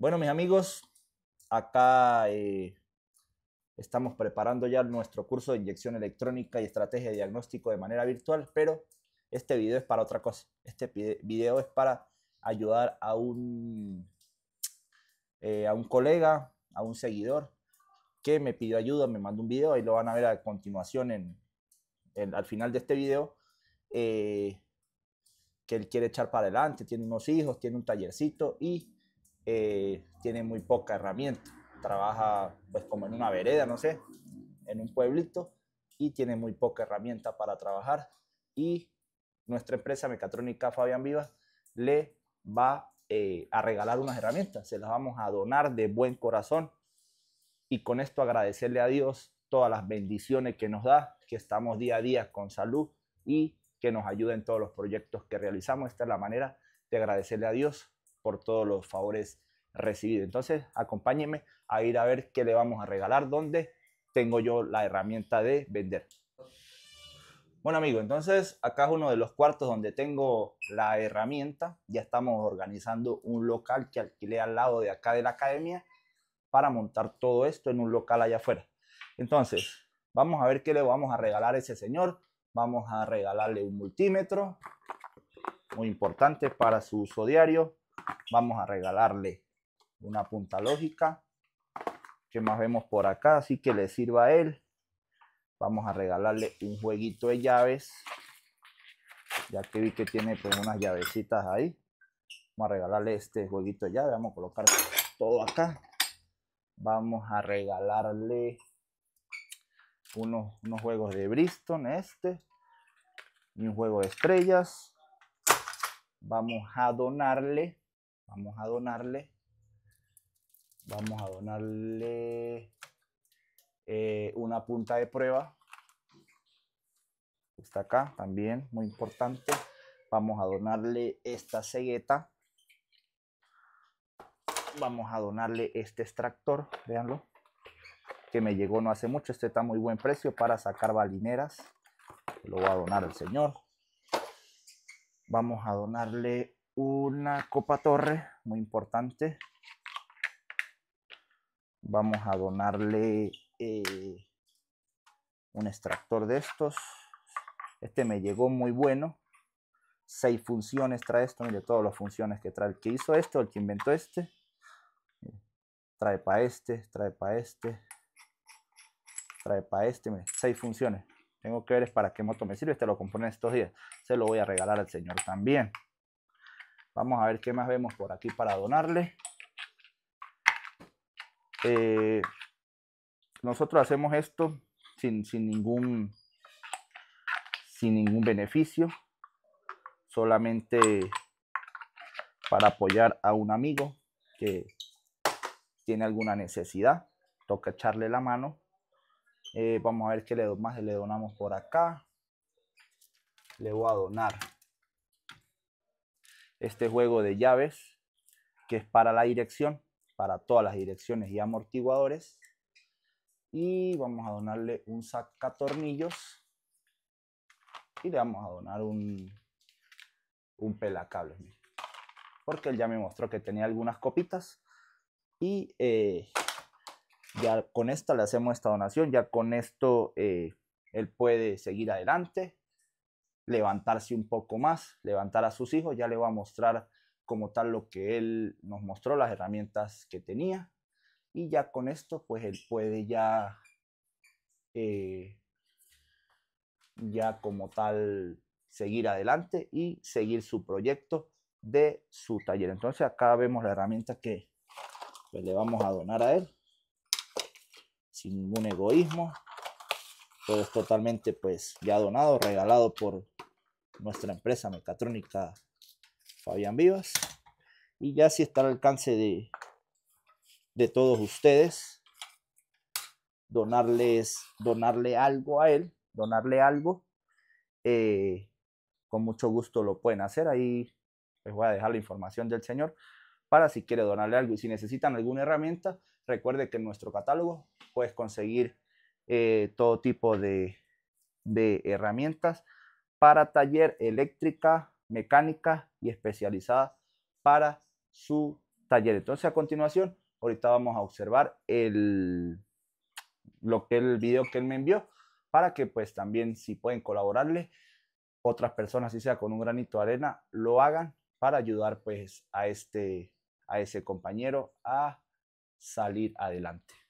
Bueno, mis amigos, acá eh, estamos preparando ya nuestro curso de inyección electrónica y estrategia de diagnóstico de manera virtual, pero este video es para otra cosa. Este video es para ayudar a un, eh, a un colega, a un seguidor que me pidió ayuda, me mandó un video y lo van a ver a continuación en, al final de este video. Eh, que él quiere echar para adelante, tiene unos hijos, tiene un tallercito y eh, tiene muy poca herramienta. Trabaja pues como en una vereda, no sé, en un pueblito y tiene muy poca herramienta para trabajar. Y nuestra empresa mecatrónica Fabián Vivas le va eh, a regalar unas herramientas, se las vamos a donar de buen corazón y con esto agradecerle a Dios todas las bendiciones que nos da, que estamos día a día con salud y que nos ayude en todos los proyectos que realizamos. Esta es la manera de agradecerle a Dios por todos los favores recibidos. Entonces, acompáñenme a ir a ver qué le vamos a regalar, dónde tengo yo la herramienta de vender. Bueno, amigo, entonces acá es uno de los cuartos donde tengo la herramienta. Ya estamos organizando un local que alquile al lado de acá de la academia para montar todo esto en un local allá afuera. Entonces, vamos a ver qué le vamos a regalar a ese señor. Vamos a regalarle un multímetro, muy importante para su uso diario vamos a regalarle una punta lógica. ¿Qué más vemos por acá? Así que le sirva a él. Vamos a regalarle un jueguito de llaves. Ya que vi que tiene pues, unas llavecitas ahí. Vamos a regalarle este jueguito de llaves. Vamos a colocar todo acá. Vamos a regalarle unos, unos juegos de Bristol. Este. Y un juego de estrellas. Vamos a donarle Vamos a donarle. Vamos a donarle eh, una punta de prueba. Está acá también, muy importante. Vamos a donarle esta cegueta. Vamos a donarle este extractor, véanlo, que me llegó no hace mucho. Este está muy buen precio para sacar balineras. Lo va a donar el señor. Vamos a donarle una copa torre muy importante. Vamos a donarle eh, un extractor de estos. Este me llegó muy bueno. Seis funciones trae esto. de todas las funciones que trae el que hizo esto, el que inventó este. Trae para este, trae para este, trae para este. seis funciones. Tengo que ver para qué moto me sirve. Este lo compré estos días. Se lo voy a regalar al señor también. Vamos a ver qué más vemos por aquí para donarle. Eh, nosotros hacemos esto sin, ningún, sin ningún beneficio, solamente para apoyar a un amigo que tiene alguna necesidad. Toca echarle la mano. Eh, vamos a ver qué más le donamos por acá. Le voy a donar este juego de llaves que es para la dirección, para todas las direcciones y amortiguadores. Y vamos a donarle un sacatornillos y le vamos a donar un, un Porque él ya me mostró que tenía algunas copitas y eh, ya con esta le hacemos esta donación, ya con esto eh, él puede seguir adelante levantarse un poco más, levantar a sus hijos, ya le va a mostrar como tal lo que él nos mostró, las herramientas que tenía, y ya con esto, pues él puede ya, eh, ya como tal, seguir adelante y seguir su proyecto de su taller. Entonces acá vemos la herramienta que pues, le vamos a donar a él, sin ningún egoísmo, todo es totalmente pues ya donado, regalado por nuestra empresa mecatrónica Fabián Vivas. Y ya si está al alcance de, de todos ustedes, donarles, donarle algo a él, donarle algo, eh, con mucho gusto lo pueden hacer. Ahí les voy a dejar la información del señor para si quiere donarle algo. Y si necesitan alguna herramienta, recuerde que en nuestro catálogo puedes conseguir eh, todo tipo de, de herramientas para taller eléctrica, mecánica y especializada para su taller. Entonces a continuación, ahorita vamos a observar el, lo que el video que él me envió para que pues también si pueden colaborarle otras personas, si sea con un granito de arena, lo hagan para ayudar pues a este a ese compañero a salir adelante.